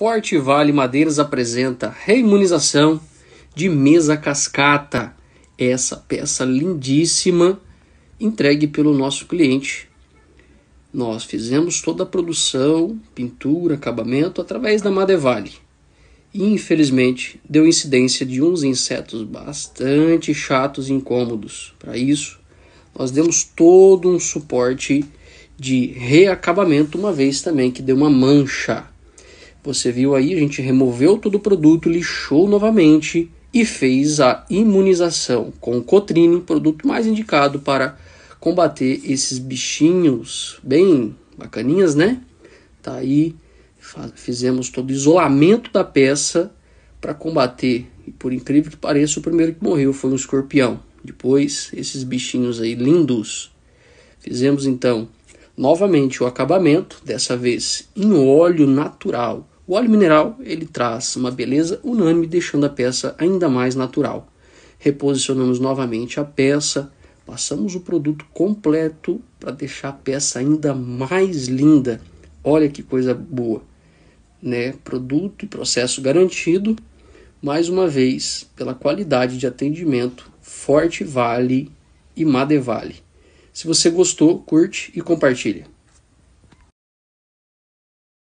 Forte Vale Madeiras apresenta reimunização de mesa cascata. Essa peça lindíssima entregue pelo nosso cliente. Nós fizemos toda a produção, pintura, acabamento através da Madevale. E, infelizmente, deu incidência de uns insetos bastante chatos e incômodos. Para isso, nós demos todo um suporte de reacabamento, uma vez também que deu uma mancha você viu aí, a gente removeu todo o produto, lixou novamente e fez a imunização com o Cotrine, produto mais indicado para combater esses bichinhos bem bacaninhas, né? Tá aí, fizemos todo o isolamento da peça para combater. E por incrível que pareça, o primeiro que morreu foi um escorpião. Depois, esses bichinhos aí lindos. Fizemos então novamente o acabamento, dessa vez em óleo natural. O óleo mineral ele traz uma beleza unânime, deixando a peça ainda mais natural. Reposicionamos novamente a peça, passamos o produto completo para deixar a peça ainda mais linda. Olha que coisa boa, né? Produto e processo garantido. Mais uma vez, pela qualidade de atendimento, Forte Vale e Madevale. Se você gostou, curte e compartilha.